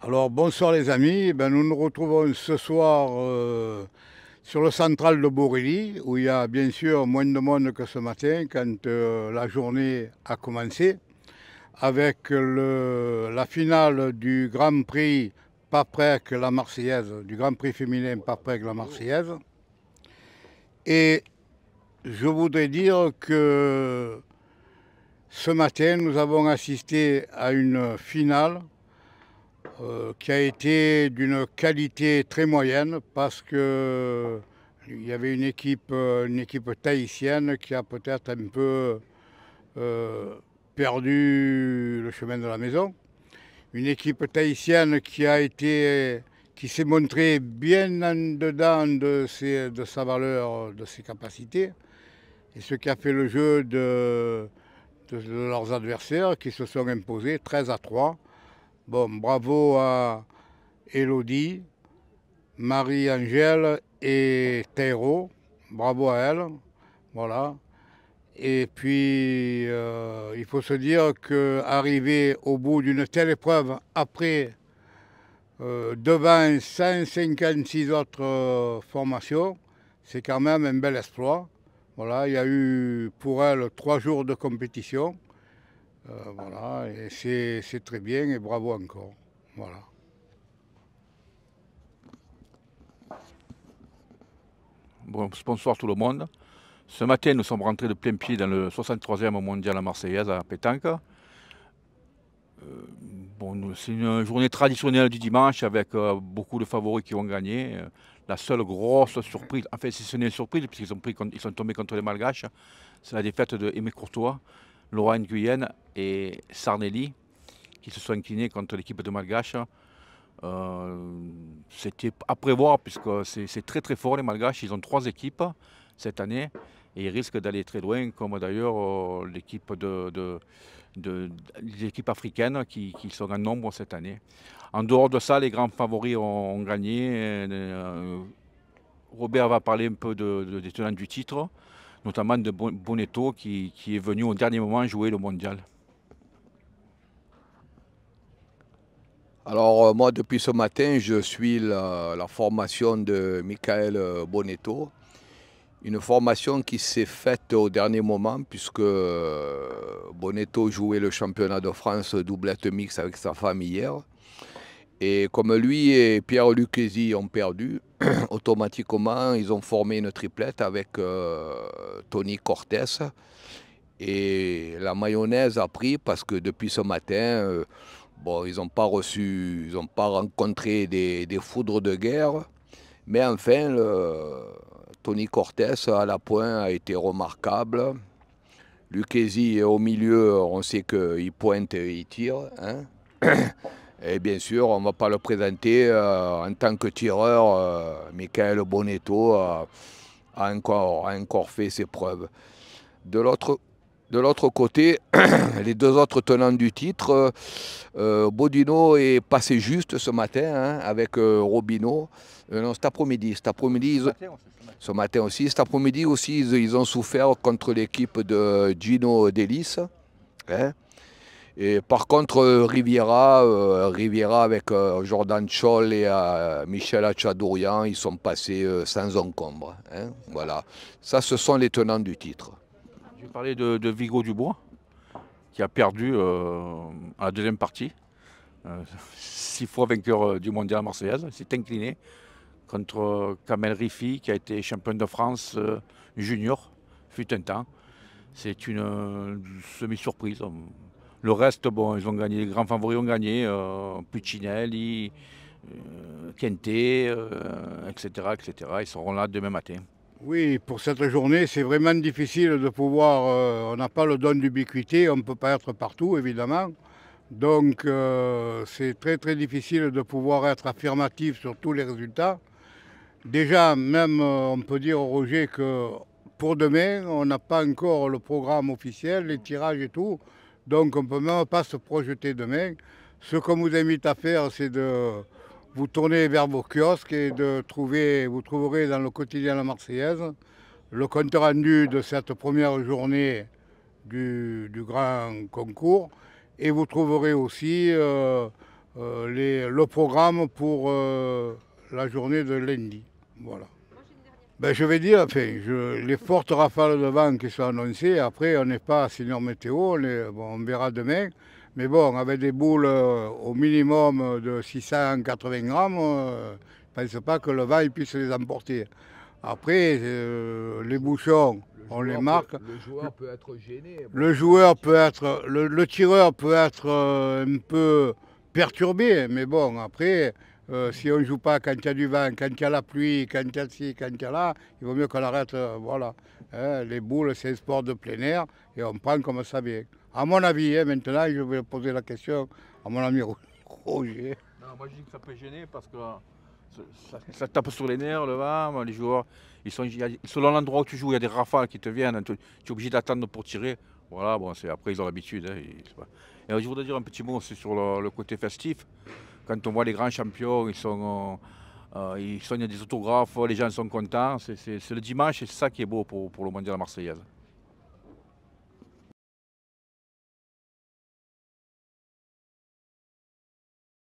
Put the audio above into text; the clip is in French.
Alors bonsoir les amis, eh ben, nous nous retrouvons ce soir euh, sur le central de Borély où il y a bien sûr moins de monde que ce matin quand euh, la journée a commencé avec la finale du Grand Prix que la Marseillaise, du Grand Prix féminin que la Marseillaise. Et je voudrais dire que ce matin nous avons assisté à une finale euh, qui a été d'une qualité très moyenne parce que il y avait une équipe, euh, une équipe tahitienne qui a peut-être un peu euh, perdu le chemin de la maison. Une équipe tahitienne qui qui s'est montrée bien en dedans de, de sa valeur, de ses capacités, et ce qui a fait le jeu de, de leurs adversaires qui se sont imposés 13 à 3 Bon, bravo à Elodie, Marie-Angèle et Théro. Bravo à elle. Voilà. Et puis, euh, il faut se dire qu'arriver au bout d'une telle épreuve après euh, devant 156 autres euh, formations, c'est quand même un bel exploit. Voilà, il y a eu pour elle trois jours de compétition. Euh, voilà, et c'est très bien et bravo encore. Voilà. Bon, bonsoir tout le monde. Ce matin, nous sommes rentrés de plein pied dans le 63e mondial à Marseillaise à Pétanque. Euh, bon, c'est une journée traditionnelle du dimanche avec euh, beaucoup de favoris qui ont gagné. la seule grosse surprise, en fait, si ce n'est une surprise, puisqu'ils sont, sont tombés contre les Malgaches, c'est la défaite de Aimé Courtois, Laurent Guyenne et Sarnelli qui se sont inclinés contre l'équipe de Malgache. Euh, c'était à prévoir puisque c'est très très fort les Malgaches. Ils ont trois équipes cette année et ils risquent d'aller très loin comme d'ailleurs euh, l'équipe de, africaine qui, sont en nombre cette année. En dehors de ça, les grands favoris ont, gagné. Euh, Robert va parler un peu de, des tenants du titre notamment de Bonetto qui, est venu au dernier moment jouer le mondial. Alors euh, moi, depuis ce matin, je suis la, formation de Michael euh, Bonetto. Une formation qui s'est faite au dernier moment puisque euh, Bonetto jouait le championnat de France doublette mixte avec sa femme hier. Et comme lui et Pierre Lucchesi ont perdu, automatiquement, ils ont formé une triplette avec euh, Tony Cortés. Et la mayonnaise a pris parce que depuis ce matin, euh, bon, ils n'ont pas reçu, ils n'ont pas rencontré des, foudres de guerre. Mais enfin, Tony Cortés à la pointe a été remarquable. Lucchesi est au milieu, on sait qu'il pointe et il tire. Hein. Et bien sûr, on ne va pas le présenter euh, en tant que tireur. Euh, Michael Bonetto euh, a, encore, encore, fait ses preuves. De l'autre côté, les deux autres tenants du titre, Bodino est passé juste ce matin hein, avec Robino. non, cet après-midi. Cet ce matin aussi. Cet après-midi aussi, ils, ont souffert contre l'équipe de Gino Delis. Hein. Et par contre, euh, Riviera, euh, Riviera avec euh, Jordan Chol et Michel Hachadourian, ils sont passés sans encombre. Hein, voilà. Ça, ce sont les tenants du titre. Tu parlais de, de Vigo Dubois, qui a perdu à la deuxième partie. six fois vainqueur du mondial marseillaise. Il s'est incliné contre Kamel Riffi, qui a été champion de France junior, fut un temps. C'est une semi-surprise. Le reste, bon, ils ont gagné, les grands favoris ont gagné, euh, Puccinelli, etc., euh, euh, etc. Ils seront là demain matin. Oui, pour cette journée, c'est vraiment difficile de pouvoir. on n'a pas le don d'ubiquité, on ne peut pas être partout, évidemment. Donc, c'est très, très difficile de pouvoir être affirmatif sur tous les résultats. Déjà, même, on peut dire, au Roger, que pour demain, on n'a pas encore le programme officiel, les tirages et tout. Donc on ne peut même pas se projeter demain. Ce qu'on vous invite à faire, c'est de vous tourner vers vos kiosques et de trouver, vous trouverez dans le quotidien La Marseillaise le compte rendu de cette première journée du, grand concours et vous trouverez aussi euh, euh, le programme pour euh, la journée de lundi. Voilà. Ben, je vais dire, les fortes rafales de vent qui sont annoncées, après on n'est pas senior météo, on, verra demain. Mais bon, avec des boules euh, au minimum de 680 grammes, euh, je ne pense pas que le vent puisse les emporter. Après, euh, les bouchons, on les marque. le joueur peut être gêné. Le joueur peut être, le tireur peut être un peu perturbé, mais bon, après, euh, si on ne joue pas quand il y a du vent, quand il y a la pluie, quand il y a ci, quand il y a là, il vaut mieux qu'on arrête. Euh, voilà. Hein, les boules, c'est un sport de plein air et on prend comme ça bien. À mon avis, hein, maintenant, je vais poser la question à mon ami Roger. Non, moi je dis que ça peut gêner parce que euh, ça, tape sur les nerfs, le vent, les joueurs, ils sont, selon l'endroit où tu joues, il y a des rafales qui te viennent, tu, es obligé d'attendre pour tirer. Voilà, bon, après ils ont l'habitude. Hein, je voudrais dire un petit mot aussi sur le côté festif. Quand on voit les grands champions, ils sont, euh, euh, ils sont des autographes, les gens sont contents. C'est le dimanche, et c'est ça qui est beau pour, pour le mondial marseillaise.